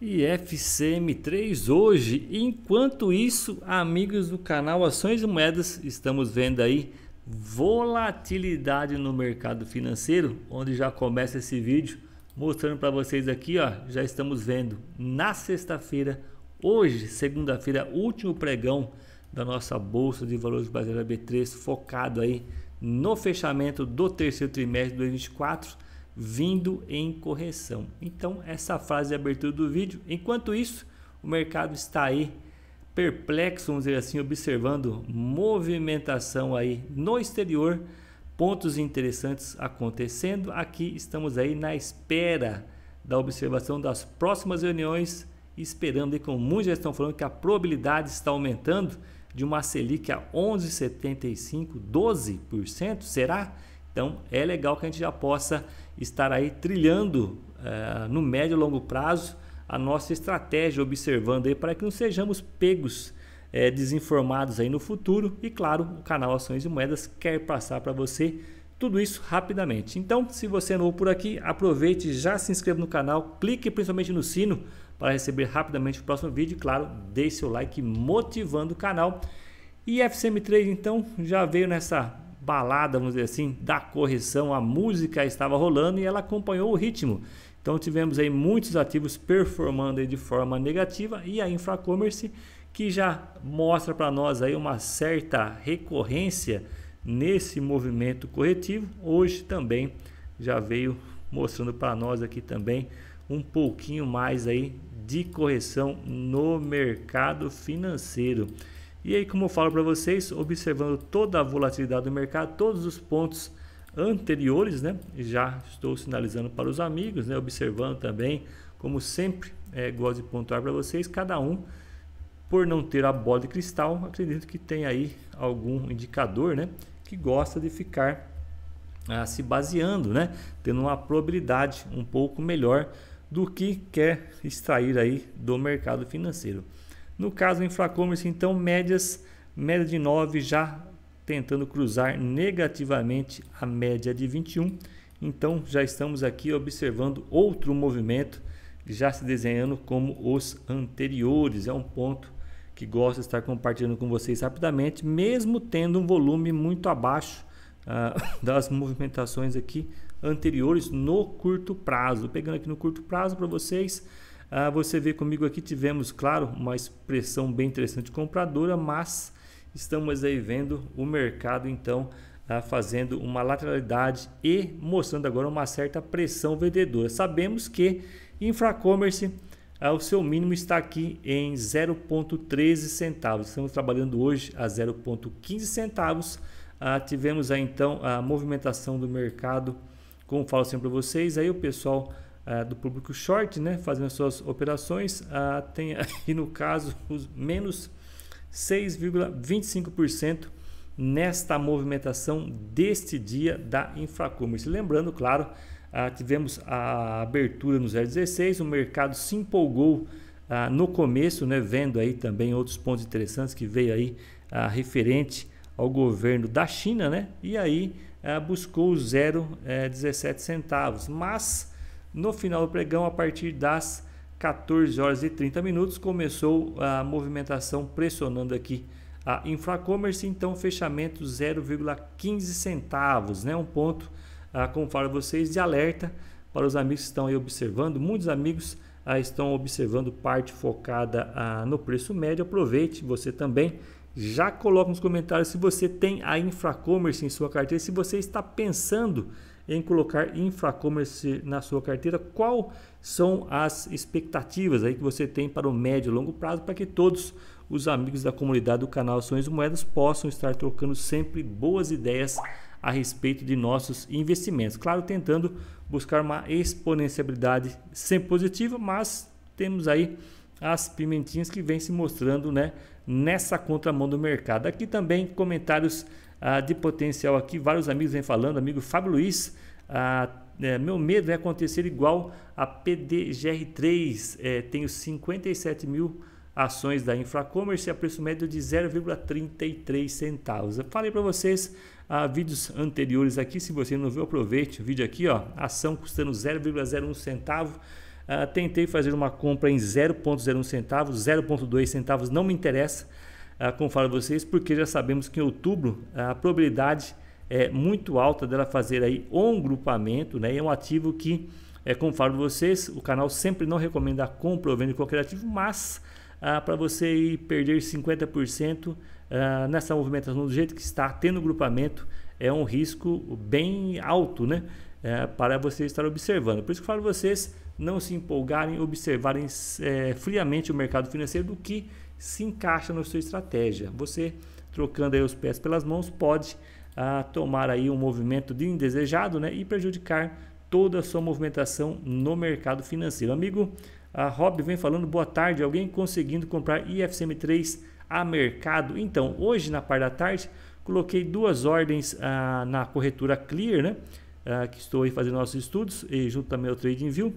e FCM3 hoje. Enquanto isso, amigos do canal Ações e Moedas, estamos vendo aí volatilidade no mercado financeiro, onde já começa esse vídeo mostrando para vocês aqui, ó, já estamos vendo na sexta-feira, hoje, segunda-feira, último pregão da nossa bolsa de valores brasileira B3 focado aí no fechamento do terceiro trimestre de 2024 vindo em correção. Então, essa frase de abertura do vídeo. Enquanto isso, o mercado está aí perplexo, vamos dizer assim, observando movimentação aí no exterior, pontos interessantes acontecendo. Aqui estamos aí na espera da observação das próximas reuniões, esperando e como muitos já estão falando que a probabilidade está aumentando de uma Selic a 11,75, 12%, será? Então é legal que a gente já possa estar aí trilhando é, no médio e longo prazo a nossa estratégia, observando aí para que não sejamos pegos é, desinformados aí no futuro. E claro, o canal Ações e Moedas quer passar para você tudo isso rapidamente. Então, se você é novo por aqui, aproveite, já se inscreva no canal, clique principalmente no sino para receber rapidamente o próximo vídeo. E, claro, deixe seu like motivando o canal. E FCM 3 então já veio nessa balada, vamos dizer assim, da correção, a música estava rolando e ela acompanhou o ritmo. Então tivemos aí muitos ativos performando aí de forma negativa e a Infracommerce que já mostra para nós aí uma certa recorrência nesse movimento corretivo. Hoje também já veio mostrando para nós aqui também um pouquinho mais aí de correção no mercado financeiro. E aí, como eu falo para vocês, observando toda a volatilidade do mercado, todos os pontos anteriores, né? Já estou sinalizando para os amigos, né? Observando também, como sempre, é, gosto de pontuar para vocês, cada um, por não ter a bola de cristal, acredito que tem aí algum indicador, né? Que gosta de ficar ah, se baseando, né? Tendo uma probabilidade um pouco melhor do que quer extrair aí do mercado financeiro. No caso, do Infracommerce, então, médias, média de 9 já tentando cruzar negativamente a média de 21. Então, já estamos aqui observando outro movimento já se desenhando como os anteriores. É um ponto que gosto de estar compartilhando com vocês rapidamente, mesmo tendo um volume muito abaixo uh, das movimentações aqui anteriores no curto prazo. Pegando aqui no curto prazo para vocês, ah, você vê comigo aqui, tivemos, claro, uma expressão bem interessante compradora, mas estamos aí vendo o mercado então ah, fazendo uma lateralidade e mostrando agora uma certa pressão vendedora. Sabemos que Infracommerce ah, o seu mínimo está aqui em 0,13 centavos. Estamos trabalhando hoje a 0,15 centavos. Ah, tivemos aí então a movimentação do mercado, como falo sempre para vocês, aí o pessoal ah, do público short, né, fazendo suas operações, a ah, tem aí no caso os menos 6,25% nesta movimentação deste dia da Infracommerce. Lembrando, claro, ah, tivemos a abertura no 0,16, o mercado se empolgou ah, no começo, né, vendo aí também outros pontos interessantes que veio aí ah, referente ao governo da China, né, e aí buscou o 0,17 é, centavos, mas no final do pregão, a partir das 14 horas e 30 minutos, começou a movimentação pressionando aqui a Infracommerce, então fechamento 0,15 centavos, né? Um ponto, ah, como falo a vocês, de alerta para os amigos que estão aí observando. Muitos amigos ah, estão observando parte focada ah, no preço médio. Aproveite você também. Já coloca nos comentários se você tem a Infracommerce em sua carteira, se você está pensando em colocar infracommerce na sua carteira? Qual são as expectativas aí que você tem para o médio e longo prazo para que todos os amigos da comunidade do canal Sonhos Moedas possam estar trocando sempre boas ideias a respeito de nossos investimentos. Claro, tentando buscar uma exponenciabilidade sempre positiva, mas temos aí as pimentinhas que vêm se mostrando, né? nessa contramão do mercado. Aqui também comentários ah, de potencial aqui, vários amigos vêm falando, amigo Fábio Luiz, ah, é, meu medo é acontecer igual a PDGR3, é, tenho 57 mil ações da Infracommerce a preço médio de 0,33 centavos. Eu falei para vocês ah, vídeos anteriores aqui, se você não viu, aproveite o vídeo aqui, ó, ação custando 0,01 centavo, Uh, tentei fazer uma compra em 0,01 centavos, 0,2 centavos não me interessa, uh, como falo a vocês, porque já sabemos que em outubro a probabilidade é muito alta dela fazer aí um grupamento, né? E é um ativo que, é, como falo a vocês, o canal sempre não recomenda a compra ou venda de qualquer ativo, mas ah, para você ir perder 50% ah, nessa movimentação do jeito que está tendo grupamento é um risco bem alto né? É, para você estar observando. Por isso que falo a vocês, não se empolgarem observarem é, friamente o mercado financeiro do que se encaixa na sua estratégia. Você, trocando aí os pés pelas mãos, pode ah, tomar aí um movimento de indesejado né, e prejudicar toda a sua movimentação no mercado financeiro. Amigo, a Rob vem falando, boa tarde, alguém conseguindo comprar IFCM3 a mercado? Então, hoje na parte da tarde, coloquei duas ordens ah, na corretora Clear, né? Ah, que estou aí fazendo nossos estudos e junto também ao TradingView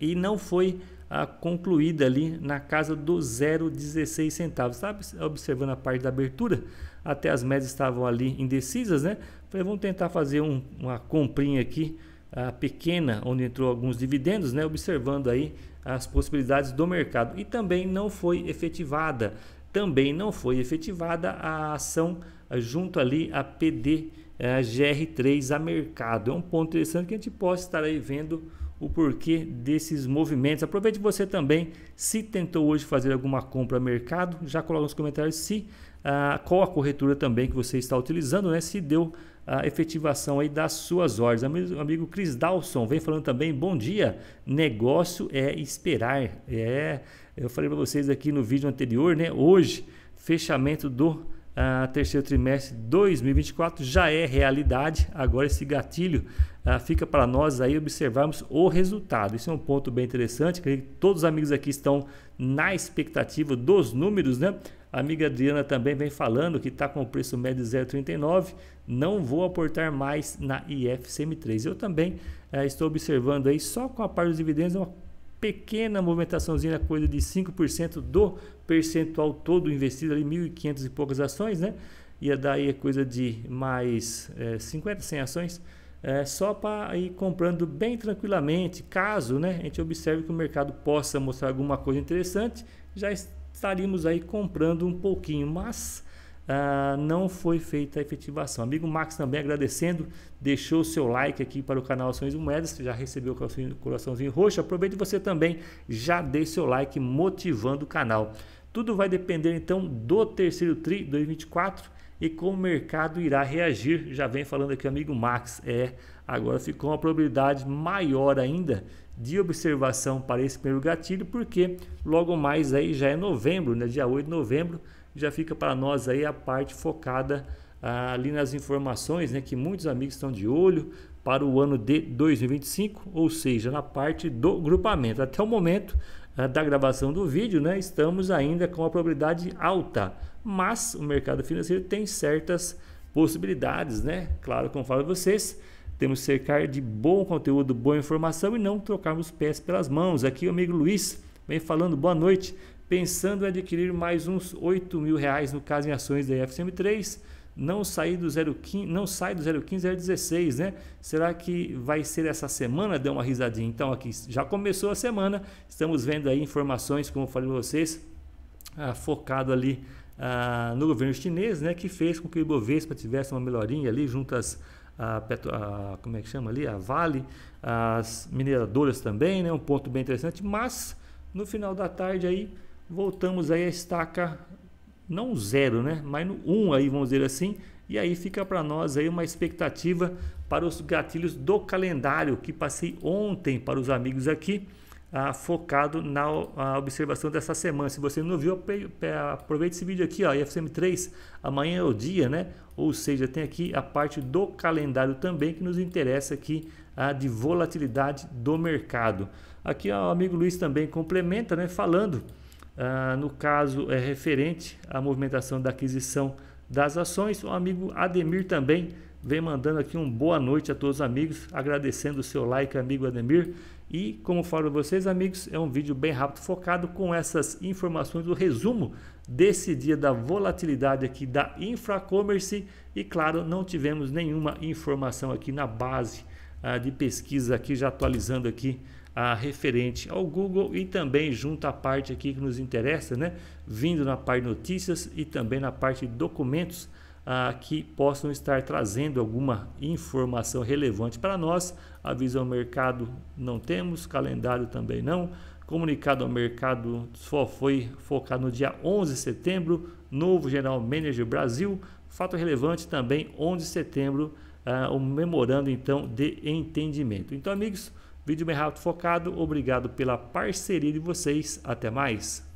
e não foi ah, concluída ali na casa do 0,16 centavos. Tá sabe observando a parte da abertura? Até as médias estavam ali indecisas, né? Falei, vamos tentar fazer um, uma comprinha aqui ah, pequena, onde entrou alguns dividendos, né? Observando aí as possibilidades do mercado. E também não foi efetivada, também não foi efetivada a ação ah, junto ali a PD. Eh, GR3 a mercado. É um ponto interessante que a gente pode estar aí vendo o porquê desses movimentos. Aproveite você também, se tentou hoje fazer alguma compra mercado, já coloca nos comentários se ah, qual a corretora também que você está utilizando, né? Se deu a efetivação aí das suas ordens. Amigo, amigo Cris Dalson vem falando também, bom dia, negócio é esperar. É, eu falei para vocês aqui no vídeo anterior, né? Hoje, fechamento do ah, terceiro trimestre 2024 já é realidade. Agora esse gatilho ah, fica para nós aí observarmos o resultado. Isso é um ponto bem interessante. Creio que todos os amigos aqui estão na expectativa dos números, né? A amiga Adriana também vem falando que está com o preço médio 0,39. Não vou aportar mais na IFCM3. Eu também eh, estou observando aí só com a parte dos dividendos é uma pequena movimentaçãozinha, coisa de 5% do percentual todo investido ali, 1.500 e poucas ações, né? Ia dar aí é coisa de mais é, 50, 100 ações, é, só para ir comprando bem tranquilamente, caso né, a gente observe que o mercado possa mostrar alguma coisa interessante, já estaríamos aí comprando um pouquinho, mas Uh, não foi feita a efetivação. Amigo Max também agradecendo, deixou o seu like aqui para o canal Ações e Moedas, já recebeu o coraçãozinho, coraçãozinho roxo. Aproveite você também, já deixe seu like motivando o canal. Tudo vai depender então do terceiro TRI 2024 e como o mercado irá reagir. Já vem falando aqui amigo Max, é, agora ficou uma probabilidade maior ainda de observação para esse primeiro gatilho, porque logo mais aí já é novembro, né? dia 8 de novembro, já fica para nós aí a parte focada ah, ali nas informações, né, que muitos amigos estão de olho para o ano de 2025, ou seja, na parte do grupamento. Até o momento ah, da gravação do vídeo, né, estamos ainda com a probabilidade alta, mas o mercado financeiro tem certas possibilidades, né? Claro, como falo vocês, temos que cercar de bom conteúdo, boa informação e não trocarmos pés pelas mãos. Aqui o amigo Luiz vem falando boa noite pensando em adquirir mais uns 8 mil reais, no caso em ações da IFCM3, não sair do 015, não sai do 015 016, né? Será que vai ser essa semana? Dê uma risadinha. Então aqui já começou a semana. Estamos vendo aí informações, como eu falei para vocês, ah, focado ali ah, no governo chinês, né, que fez com que o Ibovespa tivesse uma melhorinha ali junto às a, Petro, a como é que chama ali, a Vale, as mineradoras também, né, um ponto bem interessante, mas no final da tarde aí voltamos aí a estaca, não zero, né? Mas no 1 um aí, vamos dizer assim. E aí fica para nós aí uma expectativa para os gatilhos do calendário que passei ontem para os amigos aqui. Ah, focado na a observação dessa semana. Se você não viu, aproveite esse vídeo aqui, ó, IFCM3, amanhã é o dia, né? Ou seja, tem aqui a parte do calendário também que nos interessa aqui, a ah, de volatilidade do mercado. Aqui ó, o amigo Luiz também complementa, né, falando ah, no caso, é referente à movimentação da aquisição das ações. O amigo Ademir também vem mandando aqui um boa noite a todos os amigos, agradecendo o seu like, amigo Ademir. E como falo a vocês, amigos, é um vídeo bem rápido, focado com essas informações, o resumo desse dia da volatilidade aqui da InfraCommerce. E claro, não tivemos nenhuma informação aqui na base ah, de pesquisa aqui, já atualizando aqui a referente ao Google e também junto à parte aqui que nos interessa, né? Vindo na parte notícias e também na parte documentos ah, que possam estar trazendo alguma informação relevante para nós. Aviso ao mercado não temos, calendário também não. Comunicado ao mercado só foi focado no dia 11 de setembro, novo General Manager Brasil. Fato relevante também 11 de setembro uh, memorando então de entendimento. Então, amigos, vídeo bem rápido focado. Obrigado pela parceria de vocês. Até mais.